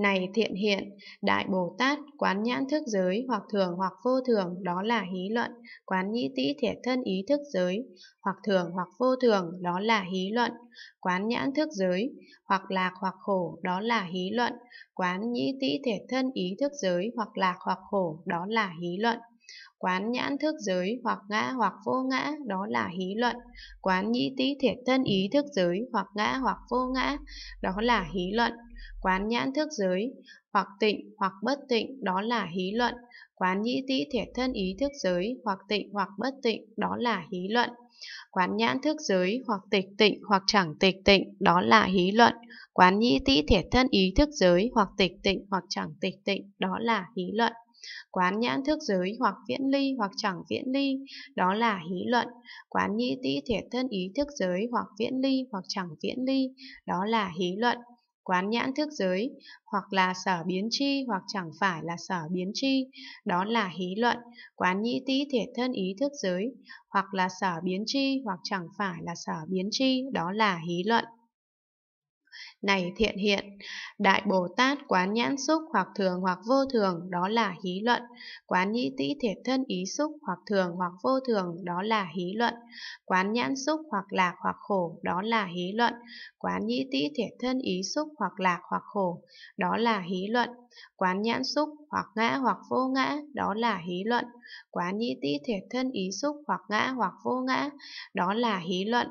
Này thiện hiện, Đại Bồ Tát, quán nhãn thức giới hoặc thường hoặc vô thường đó là hí luận, quán nhĩ tĩ thiệt thân ý thức giới hoặc thường hoặc vô thường đó là hí luận, quán nhãn thức giới hoặc lạc hoặc khổ đó là hí luận, quán nhĩ tĩ thiệt thân ý thức giới hoặc lạc hoặc khổ đó là hí luận quán nhãn thức giới hoặc ngã hoặc vô ngã đó là hí luận quán nhĩ tý thiệt thân ý thức giới hoặc ngã hoặc vô ngã đó là hí luận quán nhãn thức giới hoặc tịnh hoặc bất tịnh đó là hí luận quán nhĩ tý thiệt thân ý thức giới hoặc tịnh hoặc bất tịnh đó là hí luận quán nhãn thức giới hoặc tịch tịnh hoặc chẳng tịch tịnh đó là hí luận quán nhĩ tý thiệt thân ý thức giới hoặc tịch tịnh hoặc chẳng tịch tịnh đó là hí luận Quán nhãn thức giới hoặc viễn ly hoặc chẳng viễn ly, đó là hí luận. Quán nhĩ tĩ thiệt thân ý thức giới hoặc viễn ly hoặc chẳng viễn ly, đó là hí luận quán nhãn thức giới, hoặc là sở biến chi hoặc chẳng phải là sở biến chi, đó là hí luận, quán nhĩ tĩ thể thân ý thức giới, hoặc là sở biến chi hoặc chẳng phải là sở biến chi, đó là hí luận. Này thiện hiện, Đại Bồ Tát quán nhãn xúc hoặc thường hoặc vô thường đó là hí luận, quán nhĩ tĩ thiệt thân ý xúc hoặc thường hoặc vô thường đó là hí luận, quán nhãn xúc hoặc lạc hoặc khổ đó là hí luận, quán nhĩ tĩ thiệt thân ý xúc hoặc lạc hoặc khổ đó là hí luận, quán nhãn xúc hoặc ngã hoặc vô ngã đó là hí luận, quán nhĩ tĩ thiệt thân ý xúc hoặc ngã hoặc vô ngã đó là hí luận,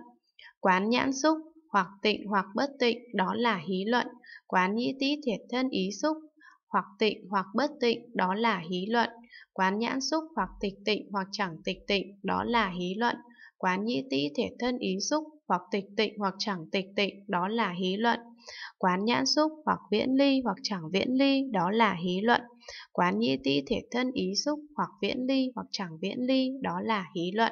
quán nhãn xúc hoặc tịnh hoặc bất tịnh đó là hí luận, quán nhĩ tý thiệt thân ý xúc, hoặc tịnh hoặc bất tịnh đó là hí luận, quán nhãn xúc hoặc tịch tịnh hoặc chẳng tịch tịnh đó là hí luận, quán nhĩ tý thiệt thân ý xúc hoặc tịch tịnh hoặc chẳng tịch tịnh đó là hí luận quán nhãn xúc hoặc viễn ly hoặc chẳng viễn ly đó là hí luận quán nhĩ tý thể thân ý xúc hoặc viễn ly hoặc chẳng viễn ly đó là hí luận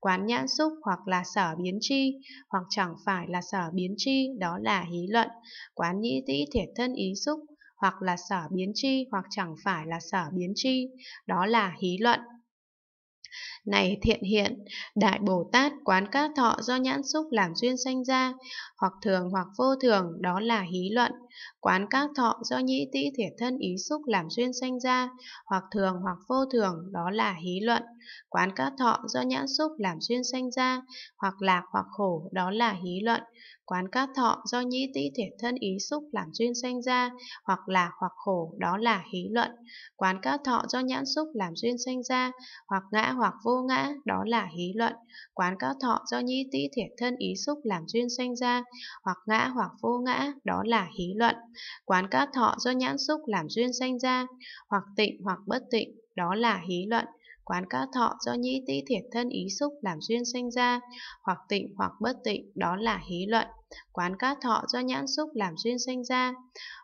Quán nhãn xúc hoặc là sở biến chi hoặc chẳng phải là sở biến chi đó là hí luận. Quán nhĩ tĩ thiệt thân ý xúc, hoặc là sở biến chi hoặc chẳng phải là sở biến chi đó là hí luận. Này thiện hiện, Đại Bồ Tát quán các thọ do nhãn xúc làm duyên sanh ra, hoặc thường hoặc vô thường, đó là hí luận. Quán các thọ do nhĩ tĩ thiệt thân ý xúc làm duyên sanh ra, hoặc thường hoặc vô thường, đó là hí luận. Quán các thọ do nhãn xúc làm duyên sanh ra, hoặc lạc hoặc khổ, đó là hí luận. Quán các thọ do nhĩ tĩ thể thân ý xúc làm duyên sanh ra, hoặc lạc hoặc khổ, đó là hí luận. Quán các thọ do nhãn xúc làm duyên sanh ra, hoặc ngã hoặc hoặc vô ngã, đó là hí luận. Quán các thọ do nhi tĩ thiệt thân ý xúc làm duyên sanh ra, hoặc ngã hoặc vô ngã, đó là hí luận. Quán các thọ do nhãn xúc làm duyên sanh ra, hoặc tịnh hoặc bất tịnh, đó là hí luận. Quán ca thọ do nhĩ tĩ thiệt thân ý xúc làm duyên sinh ra, hoặc tịnh hoặc bất tịnh, đó là hí luận. Quán ca thọ do nhãn xúc làm duyên sinh ra,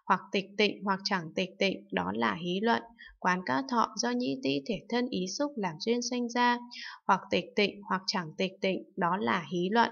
hoặc tịch tịnh hoặc chẳng tịch tịnh, đó là hí luận. Quán ca thọ do nhĩ tĩ thiệt thân ý xúc làm duyên sinh ra, hoặc tịch tịnh hoặc chẳng tịch tịnh, đó là hí luận.